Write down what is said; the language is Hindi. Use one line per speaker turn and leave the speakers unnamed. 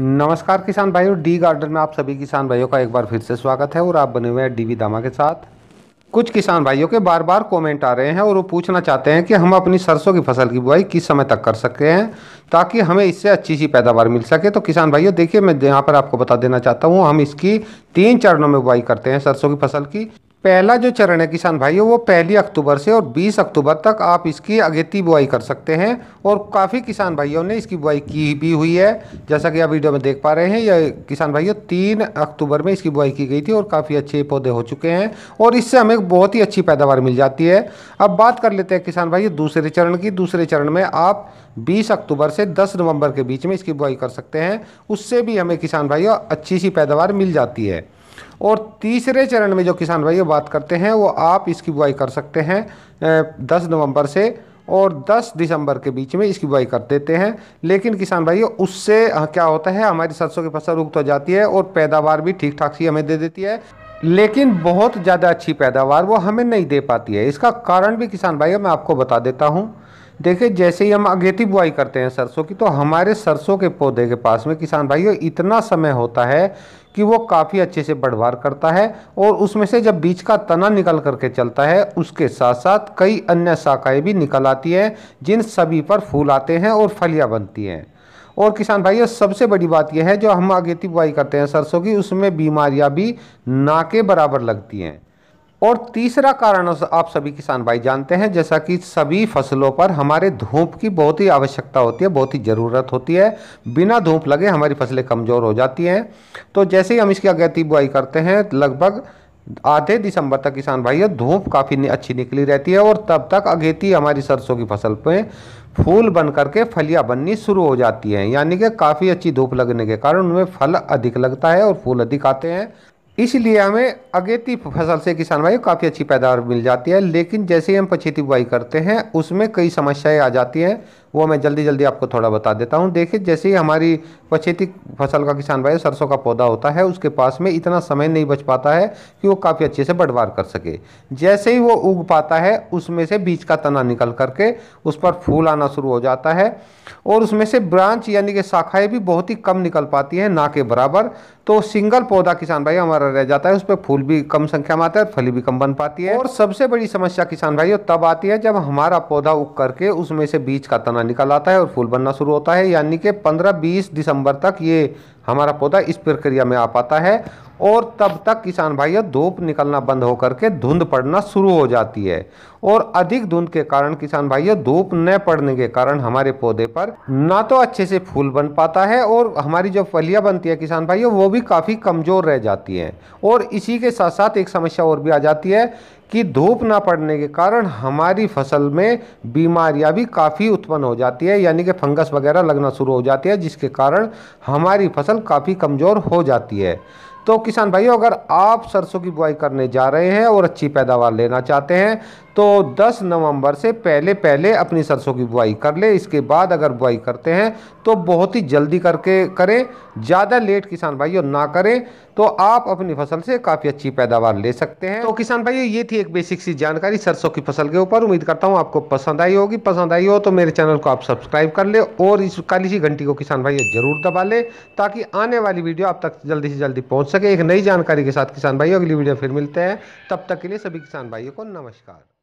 नमस्कार किसान भाइयों डी गार्डन में आप सभी किसान भाइयों का एक बार फिर से स्वागत है और आप बने हुए हैं डीवी दामा के साथ कुछ किसान भाइयों के बार बार कमेंट आ रहे हैं और वो पूछना चाहते हैं कि हम अपनी सरसों की फसल की बुआई किस समय तक कर सकते हैं ताकि हमें इससे अच्छी सी पैदावार मिल सके तो किसान भाइयों देखिए मैं यहाँ पर आपको बता देना चाहता हूँ हम इसकी तीन चरणों में बुआई करते हैं सरसों की फसल की पहला जो चरण है किसान भाइयों वो पहली अक्टूबर से और 20 अक्टूबर तक आप इसकी अगेती बुआई कर सकते हैं और काफ़ी किसान भाइयों ने इसकी बुआई की भी हुई है जैसा कि आप वीडियो में देख पा रहे हैं यह किसान भाइयों तीन अक्टूबर में इसकी बुआई की गई थी और काफ़ी अच्छे पौधे हो चुके हैं और इससे हमें बहुत ही अच्छी पैदावार मिल जाती है अब बात कर लेते हैं किसान भाइयों दूसरे चरण की दूसरे चरण में आप बीस अक्टूबर से दस नवम्बर के बीच में इसकी बुआई कर सकते हैं उससे भी हमें किसान भाइयों अच्छी सी पैदावार मिल जाती है और तीसरे चरण में जो किसान भाई बात करते हैं वो आप इसकी बुआई कर सकते हैं दस नवंबर से और 10 दिसंबर के बीच में इसकी बुआई कर देते हैं लेकिन किसान भाई उससे क्या होता है हमारी सरसों की फसल उग हो तो जाती है और पैदावार भी ठीक ठाक सी हमें दे देती है लेकिन बहुत ज़्यादा अच्छी पैदावार वो हमें नहीं दे पाती है इसका कारण भी किसान भाई मैं आपको बता देता हूँ देखिए जैसे ही हम अगेती बुआई करते हैं सरसों की तो हमारे सरसों के पौधे के पास में किसान भाइयों इतना समय होता है कि वो काफ़ी अच्छे से बढ़वार करता है और उसमें से जब बीज का तना निकल करके चलता है उसके साथ साथ कई अन्य शाखाएँ भी निकल आती हैं जिन सभी पर फूल आते हैं और फलियाँ बनती हैं और किसान भाइयों सबसे बड़ी बात यह है जो हम अगेती बुआई करते हैं सरसों की उसमें बीमारियाँ भी ना के बराबर लगती हैं और तीसरा कारण आप सभी किसान भाई जानते हैं जैसा कि सभी फसलों पर हमारे धूप की बहुत ही आवश्यकता होती है बहुत ही ज़रूरत होती है बिना धूप लगे हमारी फसलें कमज़ोर हो जाती हैं तो जैसे ही हम इसकी अगैती बुआई करते हैं लगभग आधे दिसंबर तक किसान भाई धूप काफ़ी अच्छी निकली रहती है और तब तक अगेती हमारी सरसों की फसल पर फूल बन करके फलियाँ बननी शुरू हो जाती हैं यानी कि काफ़ी अच्छी धूप लगने के कारण उनमें फल अधिक लगता है और फूल अधिक आते हैं इसलिए हमें अगेती फसल से किसान भाई काफ़ी अच्छी पैदावार मिल जाती है लेकिन जैसे ही हम पछेती बुआई करते हैं उसमें कई समस्याएं आ जाती हैं वो मैं जल्दी जल्दी आपको थोड़ा बता देता हूँ देखिए जैसे ही हमारी पछेती फसल का किसान भाई सरसों का पौधा होता है उसके पास में इतना समय नहीं बच पाता है कि वो काफ़ी अच्छे से बंटवार कर सके जैसे ही वो उग पाता है उसमें से बीज का तना निकल करके उस पर फूल आना शुरू हो जाता है और उसमें से ब्रांच यानी कि शाखाएँ भी बहुत ही कम निकल पाती हैं ना के बराबर तो सिंगल पौधा किसान भाई हमारा रह जाता है उस पर फूल भी कम संख्या में आता है फली भी कम बन पाती है और सबसे बड़ी समस्या किसान भाई तब आती है जब हमारा पौधा उग करके उसमें से बीज का तना निकल आता है और फूल बनना शुरू होता है यानी कि पंद्रह बीस दिसंबर तक ये हमारा पौधा इस प्रक्रिया में आ पाता है और तब तक किसान भाइयों धूप निकलना बंद होकर के धुंध पड़ना शुरू हो जाती है और अधिक धुंध के कारण किसान भाइयों धूप न पड़ने के कारण हमारे पौधे पर ना तो अच्छे से फूल बन पाता है और हमारी जो फलियाँ बनती है किसान भाइयों वो भी काफ़ी कमज़ोर रह जाती हैं और इसी के साथ साथ एक समस्या और भी आ जाती है कि धूप ना पड़ने के कारण हमारी फसल में बीमारियां भी काफ़ी उत्पन्न हो जाती है यानी कि फंगस वगैरह लगना शुरू हो जाती है जिसके कारण हमारी फसल काफ़ी कमज़ोर हो जाती है तो किसान भाइयों अगर आप सरसों की बुआई करने जा रहे हैं और अच्छी पैदावार लेना चाहते हैं तो 10 नवंबर से पहले पहले अपनी सरसों की बुआई कर ले इसके बाद अगर बुआई करते हैं तो बहुत ही जल्दी करके करें ज़्यादा लेट किसान भाइयों ना करें तो आप अपनी फसल से काफ़ी अच्छी पैदावार ले सकते हैं तो किसान भाइयों ये थी एक बेसिक सी जानकारी सरसों की फसल के ऊपर उम्मीद करता हूँ आपको पसंद आई होगी पसंद आई हो तो मेरे चैनल को आप सब्सक्राइब कर ले और इस काली सी घंटी को किसान भाइयों ज़रूर दबा लें ताकि आने वाली वीडियो आप तक जल्दी से जल्दी पहुँच सके सके एक नई जानकारी के साथ किसान भाइयों अगली वीडियो फिर मिलते हैं तब तक के लिए सभी किसान भाइयों को नमस्कार